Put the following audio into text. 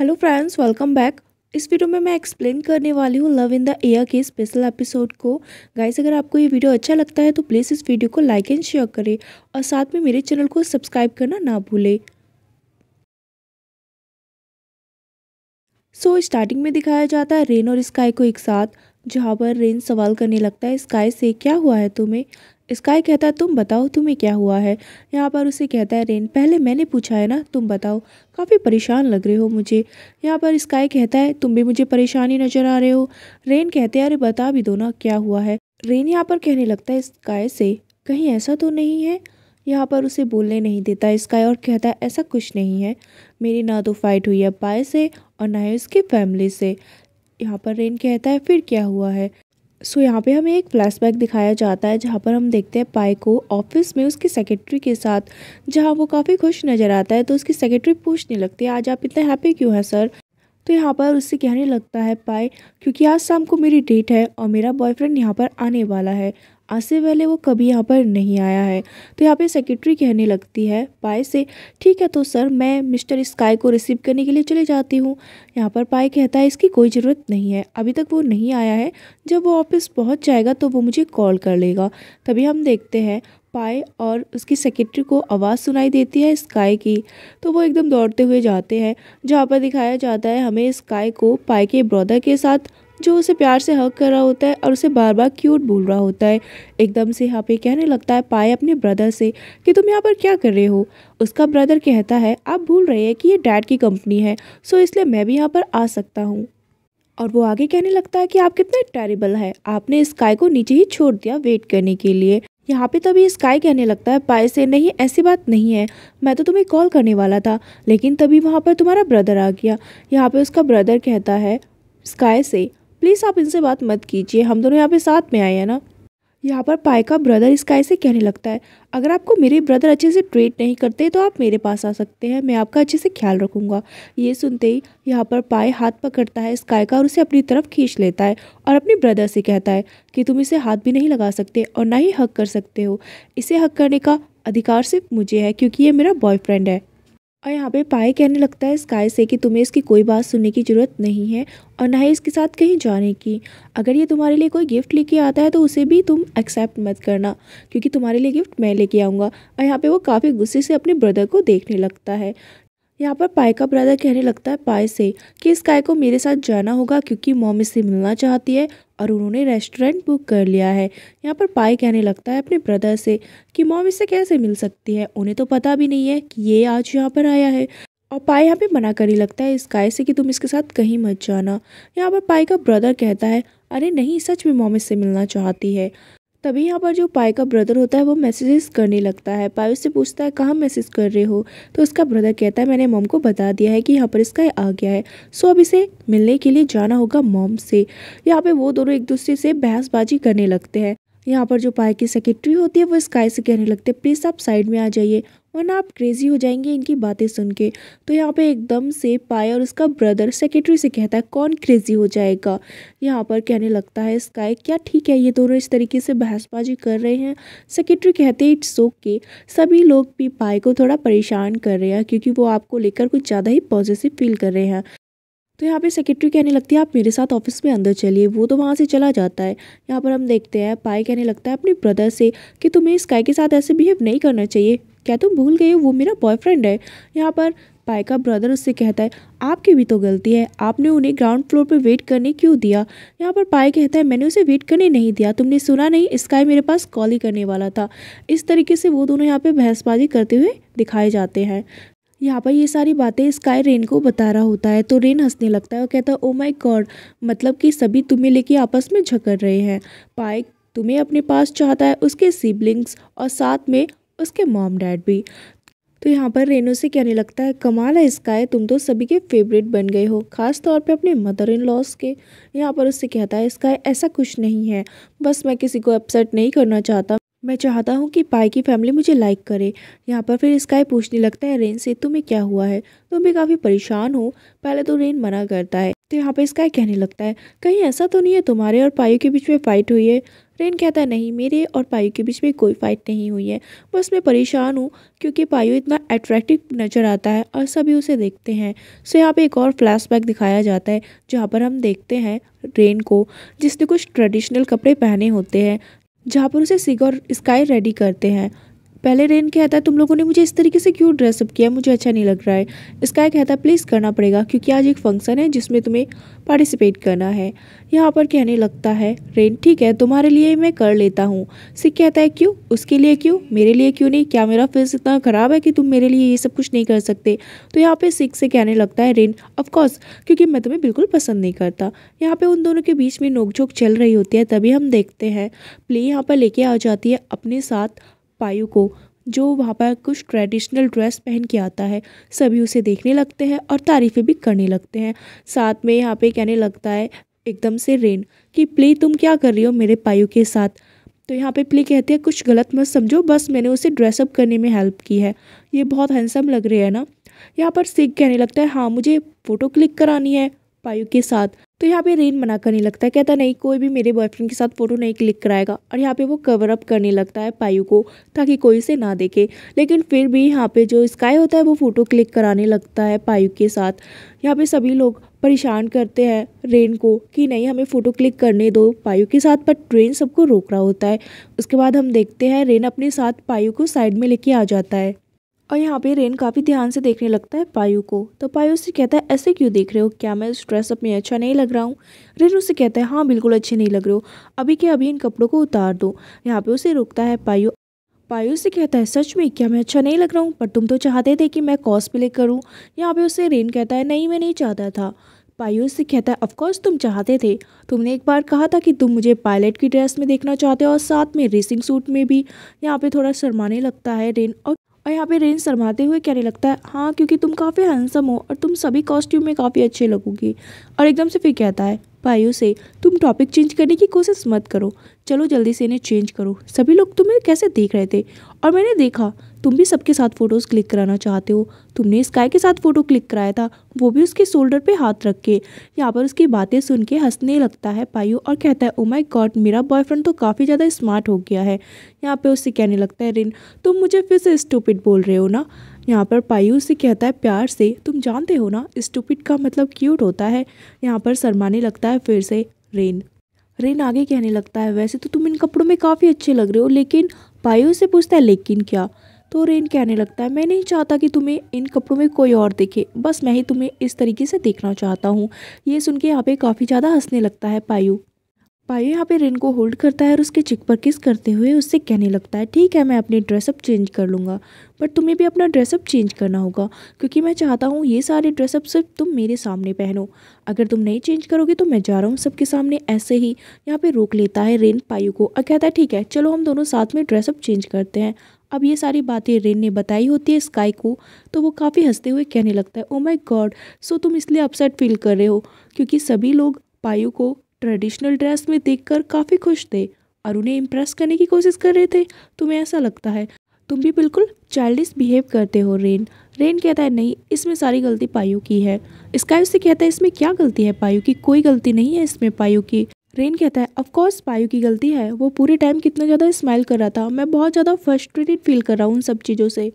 hello friends welcome back इस video में मैं एक्सप्लेन करने वाली हूँ लव इन द एयर के स्पेशल एपिसोड को गाइस अगर आपको ये वीडियो अच्छा लगता है तो प्लीज़ इस वीडियो को लाइक एंड शेयर करें और साथ में मेरे चैनल को सब्सक्राइब करना ना भूलें सो so, स्टार्टिंग में दिखाया जाता है रेन और स्काई को एक साथ जहाँ पर रेन सवाल करने लगता है स्काई से क्या हुआ है तुम्हें स्काई कहता है तुम बताओ तुम्हें क्या हुआ है यहाँ पर उसे कहता है रेन पहले मैंने पूछा है ना तुम बताओ काफ़ी परेशान लग रहे हो मुझे यहाँ पर स्काई कहता है तुम भी मुझे परेशानी नज़र आ रहे हो रेन कहते हैं अरे बता भी दो ना क्या हुआ है रेन यहाँ पर कहने लगता है स्काई से कहीं ऐसा तो नहीं है यहाँ पर उसे बोलने नहीं देता स्काई और कहता है ऐसा कुछ नहीं है मेरी ना तो फाइट हुई है पाए से और ना ही उसकी फैमिली से यहाँ पर रेन कहता है फिर क्या हुआ है सो so, यहाँ पे हमें एक फ्लैशबैक दिखाया जाता है जहाँ पर हम देखते हैं पाई को ऑफिस में उसकी सेक्रेटरी के साथ जहाँ वो काफ़ी खुश नज़र आता है तो उसकी सेक्रेटरी पूछने लगती है आज आप इतने हैप्पी क्यों हैं सर तो यहाँ पर उससे कहने लगता है पाए क्योंकि आज शाम को मेरी डेट है और मेरा बॉयफ्रेंड यहाँ पर आने वाला है आज से पहले वो कभी यहाँ पर नहीं आया है तो यहाँ पे सेक्रेटरी कहने लगती है पाए से ठीक है तो सर मैं मिस्टर स्काई को रिसीव करने के लिए चले जाती हूँ यहाँ पर पाए कहता है इसकी कोई ज़रूरत नहीं है अभी तक वो नहीं आया है जब वो ऑफिस पहुँच जाएगा तो वो मुझे कॉल कर लेगा तभी हम देखते हैं पाए और उसकी सेक्रेटरी को आवाज़ सुनाई देती है स्काई की तो वो एकदम दौड़ते हुए जाते हैं जहाँ पर दिखाया जाता है हमें स्काई को पाए के ब्रदर के साथ जो उसे प्यार से हक कर रहा होता है और उसे बार बार क्यूट बोल रहा होता है एकदम से यहाँ पे कहने लगता है पाए अपने ब्रदर से कि तुम यहाँ पर क्या कर रहे हो उसका ब्रदर कहता है आप भूल रहे हैं कि ये डैड की कंपनी है सो इसलिए मैं भी यहाँ पर आ सकता हूँ और वो आगे कहने लगता है कि आप कितने टेरिबल है आपने स्काई को नीचे ही छोड़ दिया वेट करने के लिए यहाँ पे तभी स्काई कहने लगता है पाए से नहीं ऐसी बात नहीं है मैं तो तुम्हें कॉल करने वाला था लेकिन तभी वहाँ पर तुम्हारा ब्रदर आ गया यहाँ पे उसका ब्रदर कहता है स्काई से प्लीज़ आप इनसे बात मत कीजिए हम दोनों यहाँ पे साथ में आए हैं ना यहाँ पर पाए का ब्रदर इसका ऐसे कहने लगता है अगर आपको मेरे ब्रदर अच्छे से ट्रीट नहीं करते तो आप मेरे पास आ सकते हैं मैं आपका अच्छे से ख्याल रखूँगा ये सुनते ही यहाँ पर पाए हाथ पकड़ता है स्काई का और उसे अपनी तरफ खींच लेता है और अपने ब्रदर से कहता है कि तुम इसे हाथ भी नहीं लगा सकते और ना ही हक कर सकते हो इसे हक करने का अधिकार सिर्फ मुझे है क्योंकि ये मेरा बॉयफ्रेंड है और यहाँ पे पाए कहने लगता है स्काई से कि तुम्हें इसकी कोई बात सुनने की ज़रूरत नहीं है और ना ही इसके साथ कहीं जाने की अगर ये तुम्हारे लिए कोई गिफ्ट लेके आता है तो उसे भी तुम एक्सेप्ट मत करना क्योंकि तुम्हारे लिए गिफ्ट मैं लेके आऊँगा और यहाँ पे वो काफ़ी गुस्से से अपने ब्रदर को देखने लगता है यहाँ पर पाई का ब्रदर कहने लगता है पाई से कि स्काई को मेरे साथ जाना होगा क्योंकि मॉम इससे मिलना चाहती है और उन्होंने रेस्टोरेंट बुक कर लिया है यहाँ पर पाई कहने लगता है अपने ब्रदर से कि मॉम इससे कैसे मिल सकती है उन्हें तो पता भी नहीं है कि ये आज यहाँ पर आया है और पाई यहाँ पे मना करने लगता है स्काई से कि तुम इसके साथ कहीं मत जाना यहाँ पर पाई का ब्रदर कहता है अरे नहीं सच में मॉम इससे मिलना चाहती है तभी यहाँ पर जो पाई का ब्रदर होता है वो मैसेजेस करने लगता है पाई उससे पूछता है कहाँ मैसेज कर रहे हो तो उसका ब्रदर कहता है मैंने मॉम को बता दिया है कि यहाँ पर इसका आ गया है सो अब इसे मिलने के लिए जाना होगा मॉम से यहाँ पे वो दोनों एक दूसरे से बहसबाजी करने लगते हैं यहाँ पर जो पाई की सेक्रेटरी होती है वो स्काई से कहने लगते हैं प्लीज़ आप साइड में आ जाइए वरना आप क्रेज़ी हो जाएंगे इनकी बातें सुन के तो यहाँ पे एकदम से पाए और उसका ब्रदर सेक्रेटरी से कहता है कौन क्रेज़ी हो जाएगा यहाँ पर कहने लगता है स्काई क्या ठीक है ये दोनों इस तरीके से बहसबाजी कर रहे हैं सेक्रेटरी कहते हैं इट्स ओके सभी लोग भी पाए को थोड़ा परेशान कर रहे हैं क्योंकि वो आपको लेकर कुछ ज़्यादा ही पॉजिटिव फील कर रहे हैं तो यहाँ पे सेक्रेटरी कहने लगती है आप मेरे साथ ऑफिस में अंदर चलिए वो तो वहाँ से चला जाता है यहाँ पर हम देखते हैं पाए कहने लगता है अपने ब्रदर से कि तुम्हें स्काई के साथ ऐसे बिहेव नहीं करना चाहिए क्या तुम भूल गए हो वो मेरा बॉयफ्रेंड है यहाँ पर पाई का ब्रदर उससे कहता है आपकी भी तो गलती है आपने उन्हें ग्राउंड फ्लोर पर वेट करने क्यों दिया यहाँ पर पाई कहता है मैंने उसे वेट करने नहीं दिया तुमने सुना नहीं स्काई मेरे पास कॉल ही करने वाला था इस तरीके से वो दोनों यहाँ पर बहसबाजी करते हुए दिखाए जाते हैं यहाँ पर ये सारी बातें स्काई रेन को बता रहा होता है तो रेन हंसने लगता है और कहता है ओ माई गॉड मतलब कि सभी तुम्हें लेके आपस में झकड़ रहे हैं पाइक तुम्हें अपने पास चाहता है उसके सिबलिंग्स और साथ में उसके मॉम डैड भी तो यहाँ पर रेनू से कहने लगता है कमाल है इसका है तुम तो सभी के फेवरेट बन गए हो खास तौर पे अपने मदर इन लॉस के यहाँ पर उससे कहता है इसका है, ऐसा कुछ नहीं है बस मैं किसी को अपसेट नहीं करना चाहता मैं चाहता हूँ कि पाई की फैमिली मुझे लाइक करे यहाँ पर फिर स्काई पूछने लगता है रेन से तुम्हें क्या हुआ है तुम भी काफ़ी परेशान हो पहले तो रेन मना करता है तो यहाँ पर स्काई कहने लगता है कहीं ऐसा तो नहीं है तुम्हारे और पाई के बीच में फ़ाइट हुई है ट्रेन कहता नहीं मेरे और पायु के बीच में कोई फाइट नहीं हुई है बस मैं परेशान हूँ क्योंकि पायु इतना अट्रैक्टिव नज़र आता है और सभी उसे देखते हैं सो यहाँ पे एक और फ्लैशबैक दिखाया जाता है जहाँ पर हम देखते हैं रेन को जिसने कुछ ट्रेडिशनल कपड़े पहने होते हैं जहाँ पर उसे सिग और स्काई रेडी करते हैं पहले रेन कहता है तुम लोगों ने मुझे इस तरीके से क्यों ड्रेसअप किया मुझे अच्छा नहीं लग रहा है स्काई कहता है प्लीज़ करना पड़ेगा क्योंकि आज एक फंक्शन है जिसमें तुम्हें पार्टिसिपेट करना है यहाँ पर कहने लगता है रेन ठीक है तुम्हारे लिए मैं कर लेता हूँ सिख कहता है क्यों उसके लिए क्यों मेरे लिए क्यों नहीं क्या मेरा फेस इतना ख़राब है कि तुम मेरे लिए ये सब कुछ नहीं कर सकते तो यहाँ पर सिख से कहने लगता है रेन ऑफकोर्स क्योंकि मैं तुम्हें बिल्कुल पसंद नहीं करता यहाँ पर उन दोनों के बीच में नोकझोंक चल रही होती है तभी हम देखते हैं प्ले यहाँ पर लेके आ जाती है अपने साथ पायु को जो वहाँ पर कुछ ट्रेडिशनल ड्रेस पहन के आता है सभी उसे देखने लगते हैं और तारीफ़ें भी करने लगते हैं साथ में यहाँ पे कहने लगता है एकदम से रेन कि प्ले तुम क्या कर रही हो मेरे पायु के साथ तो यहाँ पे प्ले कहते हैं कुछ गलत मत समझो बस मैंने उसे ड्रेसअप करने में हेल्प की है ये बहुत हैंडसम लग रहे हैं ना यहाँ पर सिख कहने लगता है हाँ मुझे फ़ोटो क्लिक करानी है पायु के साथ तो यहाँ पे रेन मना करने लगता है कहता नहीं कोई भी मेरे बॉयफ्रेंड के साथ फ़ोटो नहीं क्लिक कराएगा और यहाँ पे वो कवर अप करने लगता है पायू को ताकि कोई इसे ना देखे लेकिन फिर भी यहाँ पे जो स्काई होता है वो फ़ोटो क्लिक कराने लगता है पायू के साथ यहाँ पे सभी लोग परेशान करते हैं रेन को कि नहीं हमें फ़ोटो क्लिक करने दो पायू के साथ पर ट्रेन सबको रोक रहा होता है उसके बाद हम देखते हैं रेन अपने साथ पायू को साइड में लेके आ जाता है और यहाँ पे रेन काफ़ी ध्यान से देखने लगता है पायु को तो पायु उसे कहता है ऐसे क्यों देख रहे हो क्या मैं उस ड्रेसअप में अच्छा नहीं लग रहा हूँ रेन उसे कहता है हाँ बिल्कुल अच्छे नहीं लग रहे हो अभी के अभी इन कपड़ों को उतार दो यहाँ पे उसे रुकता है पायु पायु से कहता है सच में क्या मैं अच्छा नहीं लग रहा हूँ पर तुम तो चाहते थे कि मैं कॉस प्ले करूँ यहाँ पे उसे रेन कहता है नहीं मैं नहीं चाहता था पायु से कहता है ऑफकोर्स तुम चाहते थे तुमने एक बार कहा था कि तुम मुझे पायलट की ड्रेस में देखना चाहते हो और साथ में रेसिंग सूट में भी यहाँ पे थोड़ा शर्माने लगता है रेन और और यहाँ पे रेन शरमाते हुए कहने लगता है हाँ क्योंकि तुम काफ़ी हैंडसम हो और तुम सभी कॉस्ट्यूम में काफ़ी अच्छे लगोगे और एकदम से फिर कहता है पायु से तुम टॉपिक चेंज करने की कोशिश मत करो चलो जल्दी से इन्हें चेंज करो सभी लोग तुम्हें कैसे देख रहे थे और मैंने देखा तुम भी सबके साथ फ़ोटोज़ क्लिक कराना चाहते हो तुमने स्काई के साथ फ़ोटो क्लिक कराया था वो भी उसके शोल्डर पे हाथ रख के यहाँ पर उसकी बातें सुन के हंसने लगता है पायु और कहता है ओ माय गॉड मेरा बॉयफ्रेंड तो काफ़ी ज़्यादा स्मार्ट हो गया है यहाँ पे उससे कहने लगता है रिन तुम मुझे फिर से स्टूपिट बोल रहे हो ना यहाँ पर पायु से कहता है प्यार से तुम जानते हो ना स्टूपिट का मतलब क्यूट होता है यहाँ पर शरमाने लगता है फिर से रेन रेन आगे कहने लगता है वैसे तो तुम इन कपड़ों में काफ़ी अच्छे लग रहे हो लेकिन पायु से पूछता है लेकिन क्या तो रेन कहने लगता है मैं नहीं चाहता कि तुम्हें इन कपड़ों में कोई और देखे बस मैं ही तुम्हें इस तरीके से देखना चाहता हूँ ये सुन के यहाँ पे काफ़ी ज़्यादा हंसने लगता है पायू पायु यहाँ पे रेन को होल्ड करता है और उसके चिक पर किस करते हुए उससे कहने लगता है ठीक है मैं अपनी ड्रेसअप चेंज कर लूँगा बट तुम्हें भी अपना ड्रेसअप चेंज करना होगा क्योंकि मैं चाहता हूँ ये सारे ड्रेसअप सिर्फ तुम मेरे सामने पहनो अगर तुम नहीं चेंज करोगे तो मैं जा रहा हूँ सबके सामने ऐसे ही यहाँ पर रोक लेता है रेन पायू को और कहता है ठीक है चलो हम दोनों साथ में ड्रेसअप चेंज करते हैं अब ये सारी बातें रेन ने बताई होती है स्काई को तो वो काफ़ी हंसते हुए कहने लगता है ओ माई गॉड सो तुम इसलिए अपसेट फील कर रहे हो क्योंकि सभी लोग पायु को ट्रेडिशनल ड्रेस में देखकर काफ़ी खुश थे और उन्हें इम्प्रेस करने की कोशिश कर रहे थे तुम्हें ऐसा लगता है तुम भी बिल्कुल चाइल्डिश बिहेव करते हो रेन रेन कहता है नहीं इसमें सारी गलती पायु की है स्काई उससे कहता है इसमें क्या गलती है पायु की कोई गलती नहीं है इसमें पायु की रेन कहता है ऑफकोर्स पायु की गलती है वो पूरे टाइम कितना ज़्यादा स्माइल कर रहा था मैं बहुत ज़्यादा फ्रस्ट्रेटेड फील कर रहा हूँ उन सब चीज़ों से